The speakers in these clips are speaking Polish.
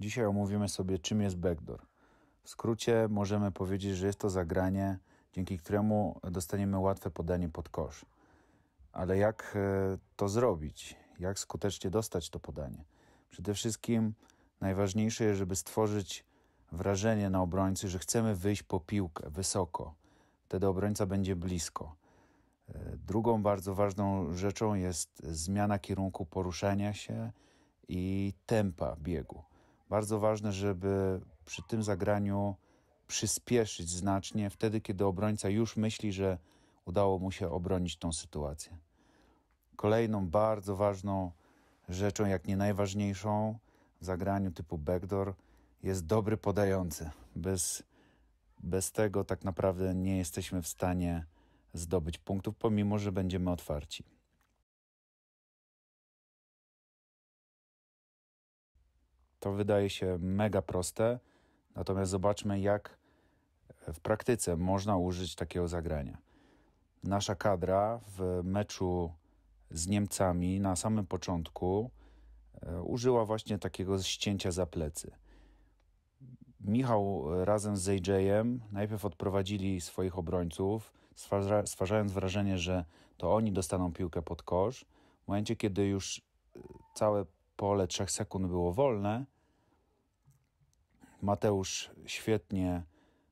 Dzisiaj omówimy sobie, czym jest backdoor. W skrócie możemy powiedzieć, że jest to zagranie, dzięki któremu dostaniemy łatwe podanie pod kosz. Ale jak e, to zrobić? Jak skutecznie dostać to podanie? Przede wszystkim najważniejsze jest, żeby stworzyć wrażenie na obrońcy, że chcemy wyjść po piłkę wysoko. Wtedy obrońca będzie blisko. E, drugą bardzo ważną rzeczą jest zmiana kierunku poruszania się i tempa biegu. Bardzo ważne, żeby przy tym zagraniu przyspieszyć znacznie wtedy, kiedy obrońca już myśli, że udało mu się obronić tą sytuację. Kolejną bardzo ważną rzeczą, jak nie najważniejszą w zagraniu typu backdoor jest dobry podający. Bez, bez tego tak naprawdę nie jesteśmy w stanie zdobyć punktów, pomimo że będziemy otwarci. To wydaje się mega proste, natomiast zobaczmy, jak w praktyce można użyć takiego zagrania. Nasza kadra w meczu z Niemcami na samym początku e, użyła właśnie takiego ścięcia za plecy. Michał razem z AJ-em najpierw odprowadzili swoich obrońców, stwarzając wrażenie, że to oni dostaną piłkę pod kosz. W momencie, kiedy już e, całe pole trzech sekund było wolne, Mateusz świetnie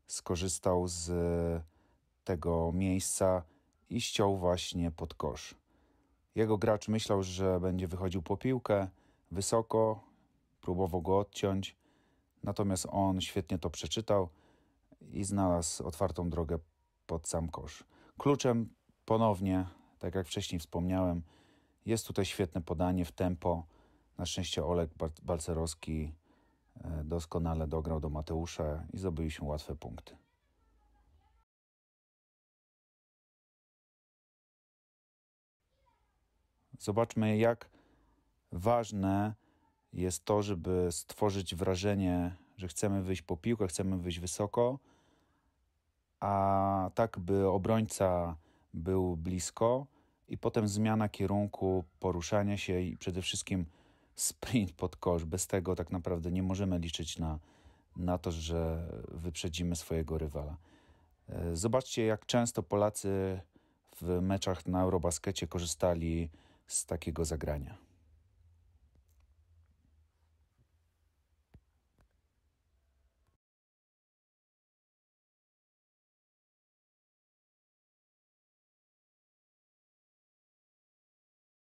skorzystał z e, tego miejsca i ściął właśnie pod kosz. Jego gracz myślał, że będzie wychodził po piłkę wysoko, próbował go odciąć, natomiast on świetnie to przeczytał i znalazł otwartą drogę pod sam kosz. Kluczem ponownie, tak jak wcześniej wspomniałem, jest tutaj świetne podanie w tempo. Na szczęście Olek Balcerowski E, doskonale dograł do Mateusza i się łatwe punkty. Zobaczmy, jak ważne jest to, żeby stworzyć wrażenie, że chcemy wyjść po piłkę, chcemy wyjść wysoko, a tak, by obrońca był blisko i potem zmiana kierunku poruszania się i przede wszystkim sprint pod kosz. Bez tego tak naprawdę nie możemy liczyć na, na to, że wyprzedzimy swojego rywala. E, zobaczcie, jak często Polacy w meczach na Eurobaskecie korzystali z takiego zagrania.